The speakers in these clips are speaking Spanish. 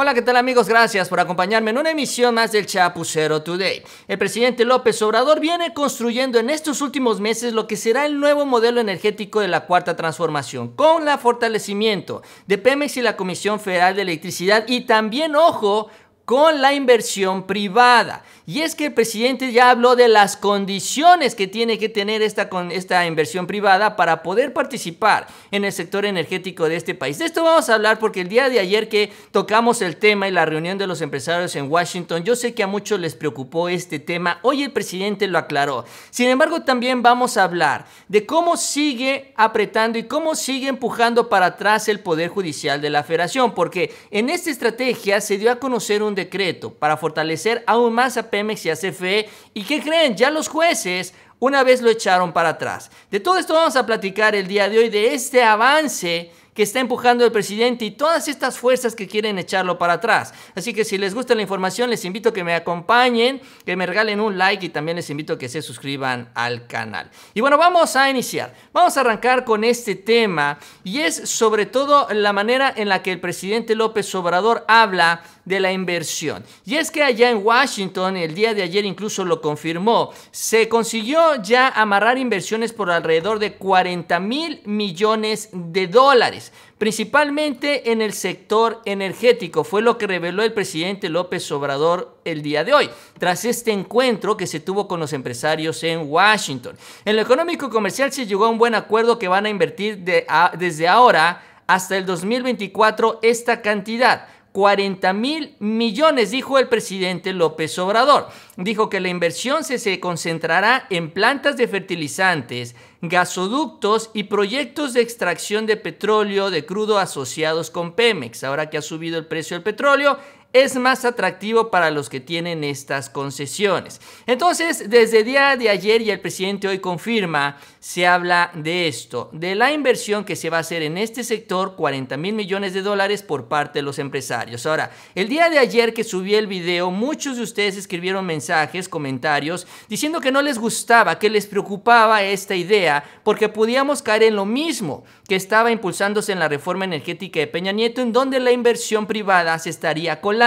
Hola, ¿qué tal amigos? Gracias por acompañarme en una emisión más del Chapucero Today. El presidente López Obrador viene construyendo en estos últimos meses lo que será el nuevo modelo energético de la Cuarta Transformación, con la fortalecimiento de Pemex y la Comisión Federal de Electricidad y también, ojo, con la inversión privada. Y es que el presidente ya habló de las condiciones que tiene que tener esta, con esta inversión privada para poder participar en el sector energético de este país. De esto vamos a hablar porque el día de ayer que tocamos el tema y la reunión de los empresarios en Washington, yo sé que a muchos les preocupó este tema. Hoy el presidente lo aclaró. Sin embargo, también vamos a hablar de cómo sigue apretando y cómo sigue empujando para atrás el Poder Judicial de la Federación, porque en esta estrategia se dio a conocer un decreto para fortalecer aún más a Pemex y a CFE. ¿Y qué creen? Ya los jueces una vez lo echaron para atrás. De todo esto vamos a platicar el día de hoy, de este avance que está empujando el presidente y todas estas fuerzas que quieren echarlo para atrás. Así que si les gusta la información, les invito a que me acompañen, que me regalen un like y también les invito a que se suscriban al canal. Y bueno, vamos a iniciar. Vamos a arrancar con este tema y es sobre todo la manera en la que el presidente López Obrador habla de la inversión. Y es que allá en Washington, el día de ayer incluso lo confirmó, se consiguió ya amarrar inversiones por alrededor de 40 mil millones de dólares principalmente en el sector energético. Fue lo que reveló el presidente López Obrador el día de hoy, tras este encuentro que se tuvo con los empresarios en Washington. En lo económico y comercial se llegó a un buen acuerdo que van a invertir desde ahora hasta el 2024 esta cantidad 40 mil millones, dijo el presidente López Obrador. Dijo que la inversión se, se concentrará en plantas de fertilizantes, gasoductos y proyectos de extracción de petróleo de crudo asociados con Pemex. Ahora que ha subido el precio del petróleo, es más atractivo para los que tienen estas concesiones. Entonces, desde el día de ayer y el presidente hoy confirma, se habla de esto, de la inversión que se va a hacer en este sector, 40 mil millones de dólares por parte de los empresarios. Ahora, el día de ayer que subí el video, muchos de ustedes escribieron mensajes, comentarios, diciendo que no les gustaba, que les preocupaba esta idea, porque podíamos caer en lo mismo que estaba impulsándose en la reforma energética de Peña Nieto, en donde la inversión privada se estaría colando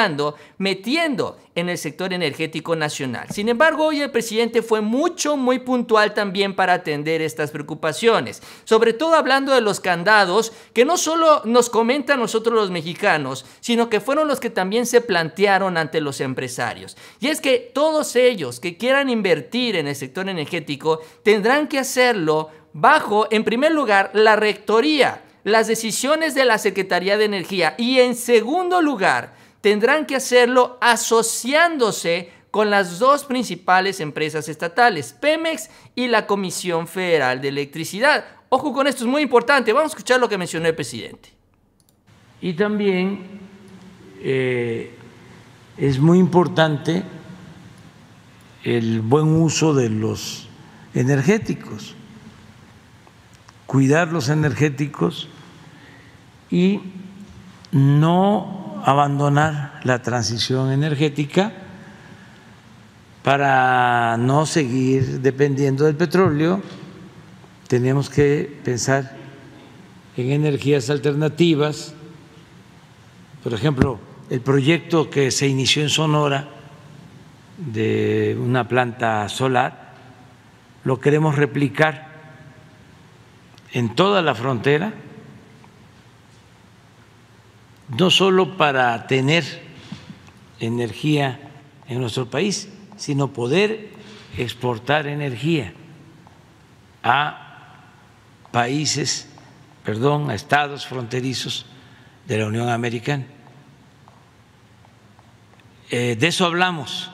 metiendo en el sector energético nacional. Sin embargo, hoy el presidente fue mucho, muy puntual también para atender estas preocupaciones, sobre todo hablando de los candados que no solo nos comentan nosotros los mexicanos, sino que fueron los que también se plantearon ante los empresarios. Y es que todos ellos que quieran invertir en el sector energético tendrán que hacerlo bajo, en primer lugar, la rectoría las decisiones de la Secretaría de Energía y en segundo lugar, tendrán que hacerlo asociándose con las dos principales empresas estatales, Pemex y la Comisión Federal de Electricidad. Ojo con esto, es muy importante. Vamos a escuchar lo que mencionó el presidente. Y también eh, es muy importante el buen uso de los energéticos, cuidar los energéticos y no abandonar la transición energética para no seguir dependiendo del petróleo. Tenemos que pensar en energías alternativas. Por ejemplo, el proyecto que se inició en Sonora de una planta solar, lo queremos replicar en toda la frontera no solo para tener energía en nuestro país, sino poder exportar energía a países, perdón, a estados fronterizos de la Unión Americana. Eh, de eso hablamos.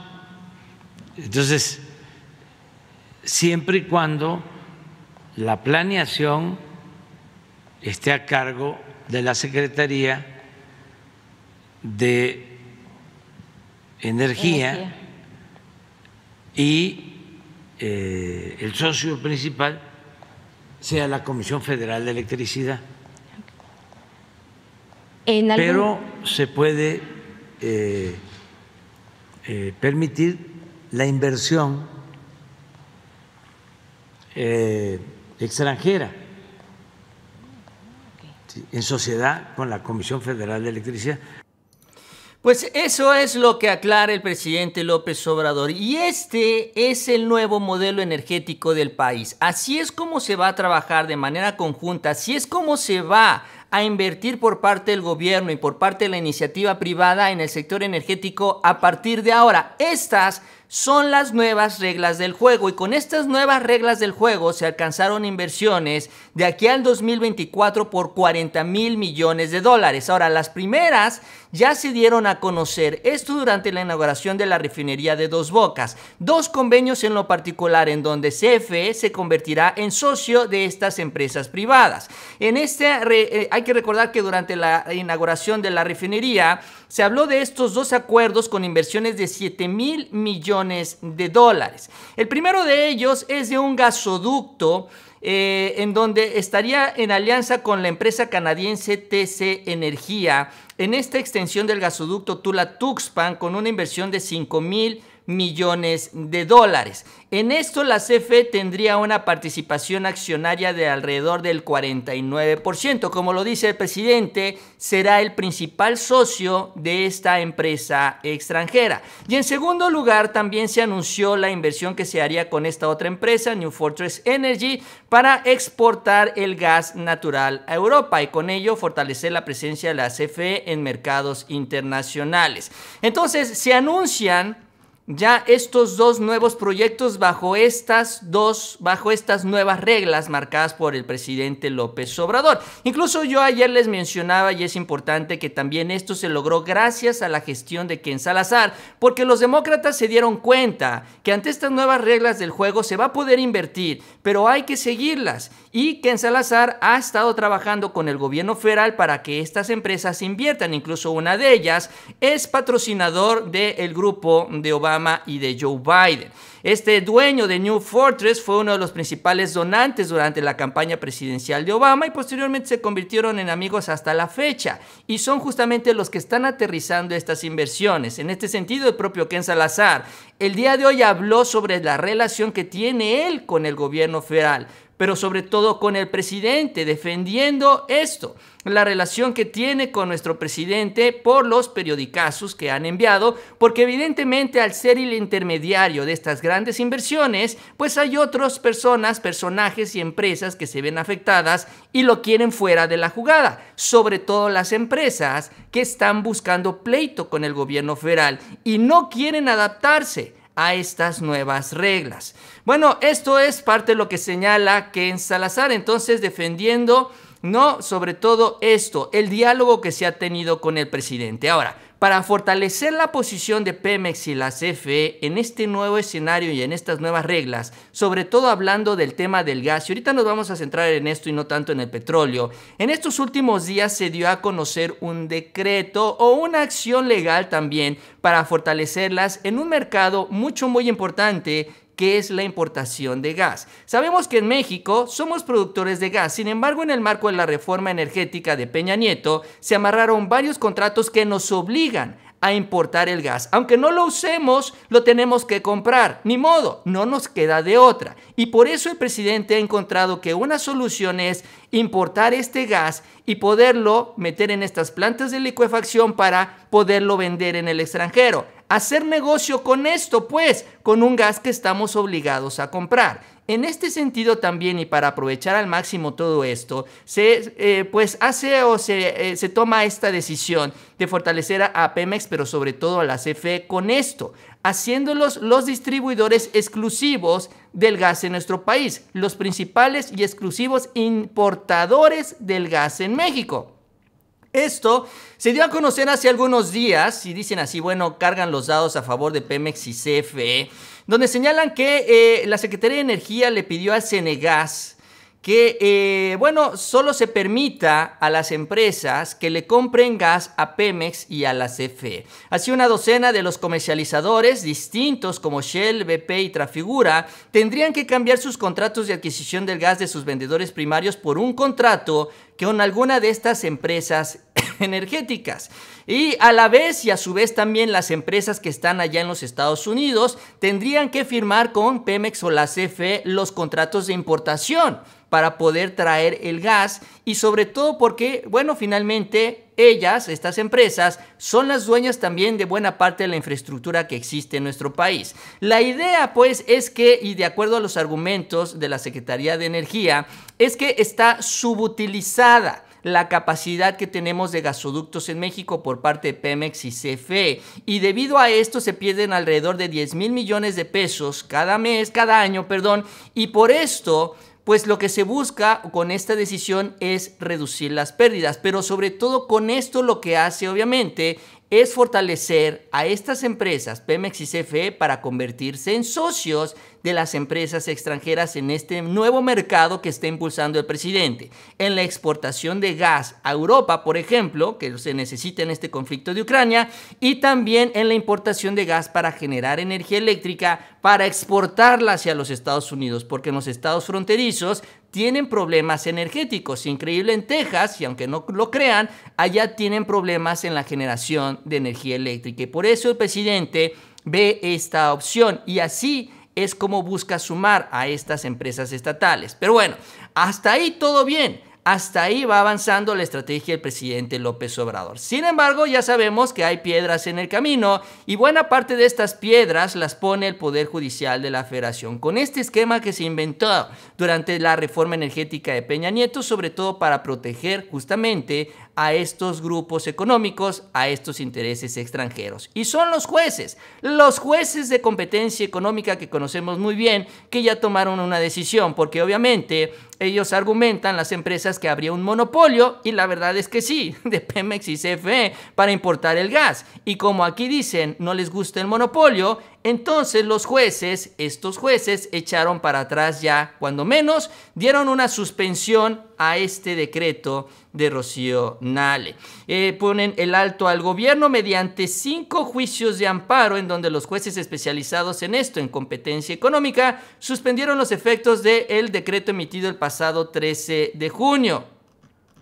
Entonces, siempre y cuando la planeación esté a cargo de la Secretaría de energía, y eh, el socio principal sea la Comisión Federal de Electricidad. Pero se puede eh, eh, permitir la inversión extranjera en sociedad con la Comisión Federal de Electricidad. Pues eso es lo que aclara el presidente López Obrador y este es el nuevo modelo energético del país. Así es como se va a trabajar de manera conjunta, así es como se va a invertir por parte del gobierno y por parte de la iniciativa privada en el sector energético a partir de ahora. Estas son las nuevas reglas del juego y con estas nuevas reglas del juego se alcanzaron inversiones de aquí al 2024 por 40 mil millones de dólares. Ahora, las primeras ya se dieron a conocer esto durante la inauguración de la refinería de Dos Bocas, dos convenios en lo particular en donde CFE se convertirá en socio de estas empresas privadas. En este, eh, hay que recordar que durante la inauguración de la refinería, se habló de estos dos acuerdos con inversiones de 7 mil millones de dólares. El primero de ellos es de un gasoducto eh, en donde estaría en alianza con la empresa canadiense TC Energía en esta extensión del gasoducto Tula-Tuxpan con una inversión de 5 mil millones millones de dólares. En esto la CFE tendría una participación accionaria de alrededor del 49%. Como lo dice el presidente, será el principal socio de esta empresa extranjera. Y en segundo lugar, también se anunció la inversión que se haría con esta otra empresa, New Fortress Energy, para exportar el gas natural a Europa y con ello fortalecer la presencia de la CFE en mercados internacionales. Entonces, se anuncian ya estos dos nuevos proyectos bajo estas dos, bajo estas nuevas reglas marcadas por el presidente López Obrador. Incluso yo ayer les mencionaba y es importante que también esto se logró gracias a la gestión de Ken Salazar, porque los demócratas se dieron cuenta que ante estas nuevas reglas del juego se va a poder invertir, pero hay que seguirlas. Y Ken Salazar ha estado trabajando con el gobierno federal para que estas empresas inviertan, incluso una de ellas es patrocinador del grupo de Obama y de Joe Biden. Este dueño de New Fortress fue uno de los principales donantes durante la campaña presidencial de Obama y posteriormente se convirtieron en amigos hasta la fecha y son justamente los que están aterrizando estas inversiones. En este sentido, el propio Ken Salazar el día de hoy habló sobre la relación que tiene él con el gobierno federal pero sobre todo con el presidente, defendiendo esto, la relación que tiene con nuestro presidente por los periodicazos que han enviado, porque evidentemente al ser el intermediario de estas grandes inversiones, pues hay otras personas, personajes y empresas que se ven afectadas y lo quieren fuera de la jugada, sobre todo las empresas que están buscando pleito con el gobierno federal y no quieren adaptarse a estas nuevas reglas. Bueno, esto es parte de lo que señala que Salazar, entonces defendiendo, no, sobre todo esto, el diálogo que se ha tenido con el presidente. Ahora, para fortalecer la posición de Pemex y la CFE en este nuevo escenario y en estas nuevas reglas, sobre todo hablando del tema del gas, y ahorita nos vamos a centrar en esto y no tanto en el petróleo, en estos últimos días se dio a conocer un decreto o una acción legal también para fortalecerlas en un mercado mucho muy importante que es la importación de gas. Sabemos que en México somos productores de gas, sin embargo en el marco de la reforma energética de Peña Nieto se amarraron varios contratos que nos obligan a importar el gas. Aunque no lo usemos, lo tenemos que comprar. Ni modo, no nos queda de otra. Y por eso el presidente ha encontrado que una solución es importar este gas y poderlo meter en estas plantas de licuefacción para poderlo vender en el extranjero hacer negocio con esto, pues, con un gas que estamos obligados a comprar. En este sentido también y para aprovechar al máximo todo esto, se eh, pues hace o se, eh, se, toma esta decisión de fortalecer a Pemex, pero sobre todo a la CFE con esto, haciéndolos los distribuidores exclusivos del gas en nuestro país, los principales y exclusivos importadores del gas en México. Esto se dio a conocer hace algunos días y dicen así, bueno, cargan los dados a favor de Pemex y CFE, donde señalan que eh, la Secretaría de Energía le pidió al Cenegas que, eh, bueno, solo se permita a las empresas que le compren gas a Pemex y a la CFE. Así una docena de los comercializadores distintos como Shell, BP y Trafigura tendrían que cambiar sus contratos de adquisición del gas de sus vendedores primarios por un contrato que con alguna de estas empresas energéticas. Y a la vez y a su vez también las empresas que están allá en los Estados Unidos tendrían que firmar con Pemex o la CFE los contratos de importación para poder traer el gas y sobre todo porque, bueno, finalmente ellas, estas empresas, son las dueñas también de buena parte de la infraestructura que existe en nuestro país. La idea pues es que, y de acuerdo a los argumentos de la Secretaría de Energía, es que está subutilizada la capacidad que tenemos de gasoductos en México por parte de Pemex y CFE. Y debido a esto se pierden alrededor de 10 mil millones de pesos cada mes, cada año, perdón. Y por esto pues lo que se busca con esta decisión es reducir las pérdidas, pero sobre todo con esto lo que hace obviamente es fortalecer a estas empresas, Pemex y CFE, para convertirse en socios de las empresas extranjeras en este nuevo mercado que está impulsando el presidente. En la exportación de gas a Europa, por ejemplo, que se necesita en este conflicto de Ucrania, y también en la importación de gas para generar energía eléctrica, para exportarla hacia los Estados Unidos, porque en los estados fronterizos tienen problemas energéticos. Increíble en Texas, y aunque no lo crean, allá tienen problemas en la generación de energía eléctrica. Y por eso el presidente ve esta opción. Y así es como busca sumar a estas empresas estatales. Pero bueno, hasta ahí todo bien. Hasta ahí va avanzando la estrategia del presidente López Obrador. Sin embargo, ya sabemos que hay piedras en el camino y buena parte de estas piedras las pone el Poder Judicial de la Federación con este esquema que se inventó durante la reforma energética de Peña Nieto, sobre todo para proteger justamente a estos grupos económicos, a estos intereses extranjeros. Y son los jueces, los jueces de competencia económica que conocemos muy bien, que ya tomaron una decisión, porque obviamente ellos argumentan las empresas que habría un monopolio, y la verdad es que sí, de Pemex y CFE, para importar el gas. Y como aquí dicen, no les gusta el monopolio, entonces los jueces, estos jueces, echaron para atrás ya, cuando menos, dieron una suspensión a este decreto de Rocío Nale. Eh, ponen el alto al gobierno mediante cinco juicios de amparo en donde los jueces especializados en esto, en competencia económica, suspendieron los efectos del decreto emitido el pasado 13 de junio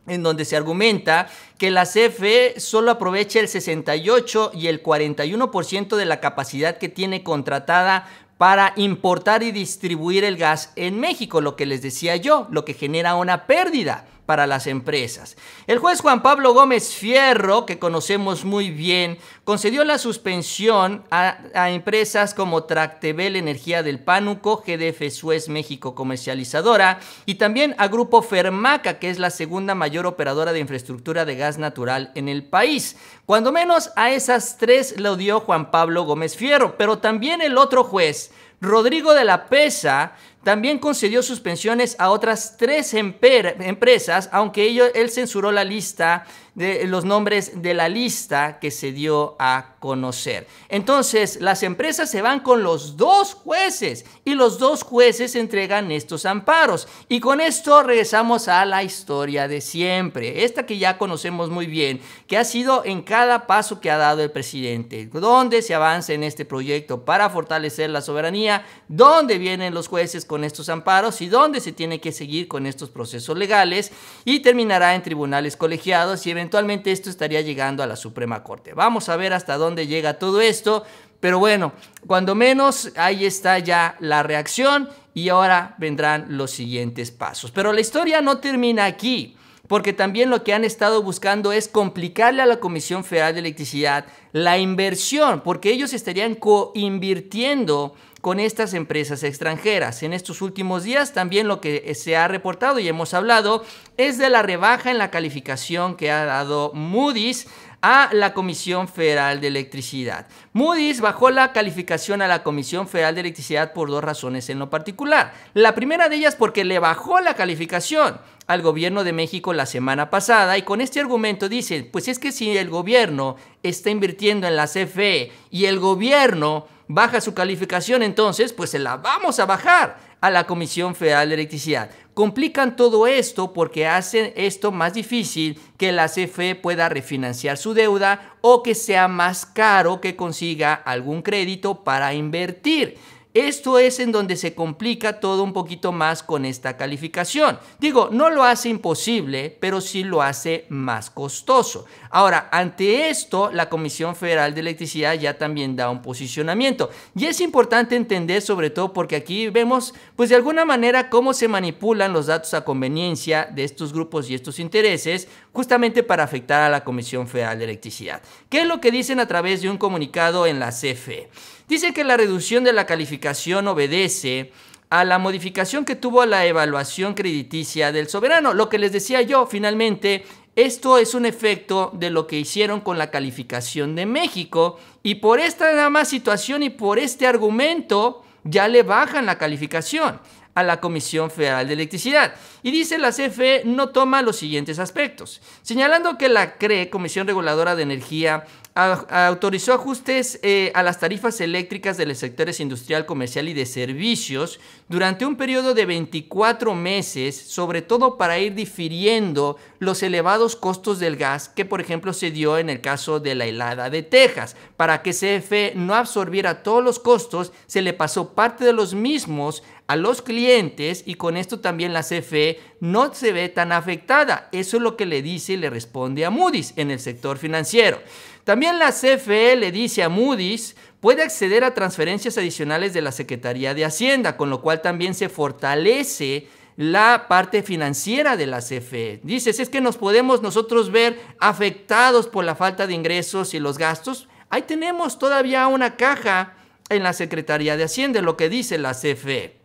en donde se argumenta que la CFE solo aprovecha el 68 y el 41% de la capacidad que tiene contratada para importar y distribuir el gas en México, lo que les decía yo, lo que genera una pérdida para las empresas. El juez Juan Pablo Gómez Fierro, que conocemos muy bien, concedió la suspensión a, empresas como Tractebel Energía del Pánuco, GDF Suez México Comercializadora y también a Grupo Fermaca, que es la segunda mayor operadora de infraestructura de gas natural en el país. Cuando menos a esas tres lo dio Juan Pablo Gómez Fierro, pero también el otro juez Rodrigo de la Pesa también concedió sus suspensiones a otras tres empresas, aunque él censuró la lista de los nombres de la lista que se dio a conocer. Entonces, las empresas se van con los dos jueces y los dos jueces entregan estos amparos. Y con esto regresamos a la historia de siempre, esta que ya conocemos muy bien, que ha sido en cada paso que ha dado el presidente, dónde se avanza en este proyecto para fortalecer la soberanía, dónde vienen los jueces con estos amparos y dónde se tiene que seguir con estos procesos legales y terminará en tribunales colegiados y eventualmente eventualmente esto estaría llegando a la Suprema Corte. Vamos a ver hasta dónde llega todo esto, pero bueno, cuando menos ahí está ya la reacción y ahora vendrán los siguientes pasos. Pero la historia no termina aquí porque también lo que han estado buscando es complicarle a la Comisión Federal de Electricidad la inversión, porque ellos estarían coinvirtiendo con estas empresas extranjeras. En estos últimos días también lo que eh, se ha reportado y hemos hablado es de la rebaja en la calificación que ha dado Moody's a la Comisión Federal de Electricidad. Moody's bajó la calificación a la Comisión Federal de Electricidad por dos razones en lo particular. La primera de ellas porque le bajó la calificación al gobierno de México la semana pasada y con este argumento dice: pues es que si el gobierno está invirtiendo en la CFE y el gobierno baja su calificación, entonces, pues se la vamos a bajar a la Comisión Federal de Electricidad. Complican todo esto porque hacen esto más difícil que la CFE pueda refinanciar su deuda o que sea más caro que consiga algún crédito para invertir. Esto es en donde se complica todo un poquito más con esta calificación. Digo, no lo hace imposible, pero sí lo hace más costoso. Ahora, ante esto, la Comisión Federal de Electricidad ya también da un posicionamiento. Y es importante entender sobre todo porque aquí vemos, pues de alguna manera, cómo se manipulan los datos a conveniencia de estos grupos y estos intereses, justamente para afectar a la Comisión Federal de Electricidad. ¿Qué es lo que dicen a través de un comunicado en la CFE? Dice que la reducción de la calificación obedece a la modificación que tuvo la evaluación crediticia del soberano. Lo que les decía yo, finalmente, esto es un efecto de lo que hicieron con la calificación de México y por esta nada más situación y por este argumento ya le bajan la calificación a la Comisión Federal de Electricidad. Y dice la CFE no toma los siguientes aspectos, señalando que la CRE, Comisión Reguladora de Energía, autorizó ajustes eh, a las tarifas eléctricas de los sectores industrial, comercial y de servicios durante un periodo de 24 meses, sobre todo para ir difiriendo los elevados costos del gas que, por ejemplo, se dio en el caso de la helada de Texas. Para que CFE no absorbiera todos los costos, se le pasó parte de los mismos a los clientes y con esto también la CFE no se ve tan afectada. Eso es lo que le dice y le responde a Moody's en el sector financiero. También la CFE le dice a Moody's puede acceder a transferencias adicionales de la Secretaría de Hacienda, con lo cual también se fortalece la parte financiera de la CFE. Dices, es que nos podemos nosotros ver afectados por la falta de ingresos y los gastos. Ahí tenemos todavía una caja en la Secretaría de Hacienda, lo que dice la CFE.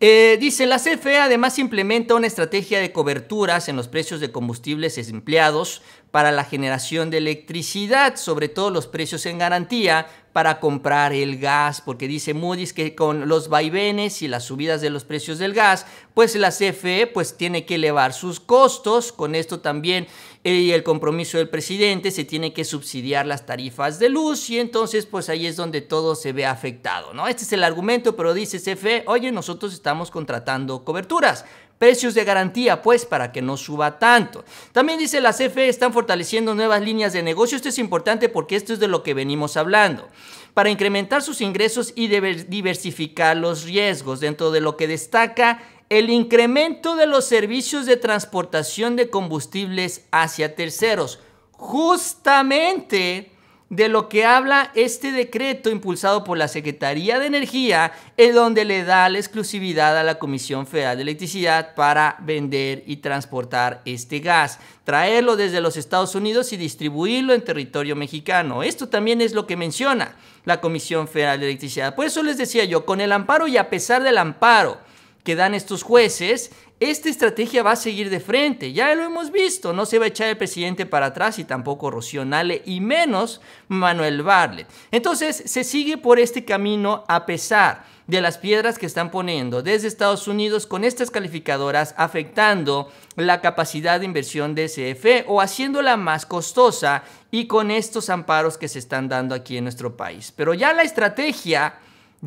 Eh, dice, la CFE además implementa una estrategia de coberturas en los precios de combustibles empleados para la generación de electricidad, sobre todo los precios en garantía para comprar el gas, porque dice Moody's que con los vaivenes y las subidas de los precios del gas, pues la CFE pues tiene que elevar sus costos, con esto también y el compromiso del presidente, se tiene que subsidiar las tarifas de luz y entonces pues ahí es donde todo se ve afectado, ¿no? Este es el argumento, pero dice CFE, oye, nosotros estamos contratando coberturas, precios de garantía, pues, para que no suba tanto. También dice la CFE están fortaleciendo nuevas líneas de negocio. Esto es importante porque esto es de lo que venimos hablando. Para incrementar sus ingresos y diversificar los riesgos. Dentro de lo que destaca el incremento de los servicios de transportación de combustibles hacia terceros. Justamente de lo que habla este decreto impulsado por la Secretaría de Energía, en donde le da la exclusividad a la Comisión Federal de Electricidad para vender y transportar este gas, traerlo desde los Estados Unidos y distribuirlo en territorio mexicano. Esto también es lo que menciona la Comisión Federal de Electricidad. Por eso les decía yo, con el amparo y a pesar del amparo, que dan estos jueces, esta estrategia va a seguir de frente. Ya lo hemos visto, no se va a echar el presidente para atrás y tampoco Rocío Nale y menos Manuel Barlet. Entonces se sigue por este camino a pesar de las piedras que están poniendo desde Estados Unidos con estas calificadoras afectando la capacidad de inversión de CFE o haciéndola más costosa y con estos amparos que se están dando aquí en nuestro país. Pero ya la estrategia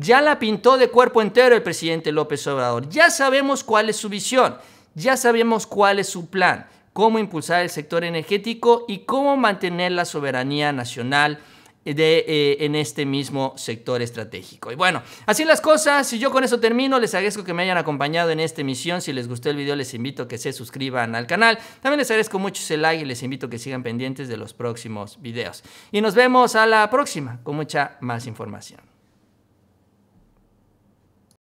ya la pintó de cuerpo entero el presidente López Obrador. Ya sabemos cuál es su visión, ya sabemos cuál es su plan, cómo impulsar el sector energético y cómo mantener la soberanía nacional eh, en este mismo sector estratégico. Y bueno, así las cosas. Y yo con eso termino. Les agradezco que me hayan acompañado en esta emisión. Si les gustó el video, les invito a que se suscriban al canal. También les agradezco mucho ese like y les invito a que sigan pendientes de los próximos videos. Y nos vemos a la próxima con mucha más información.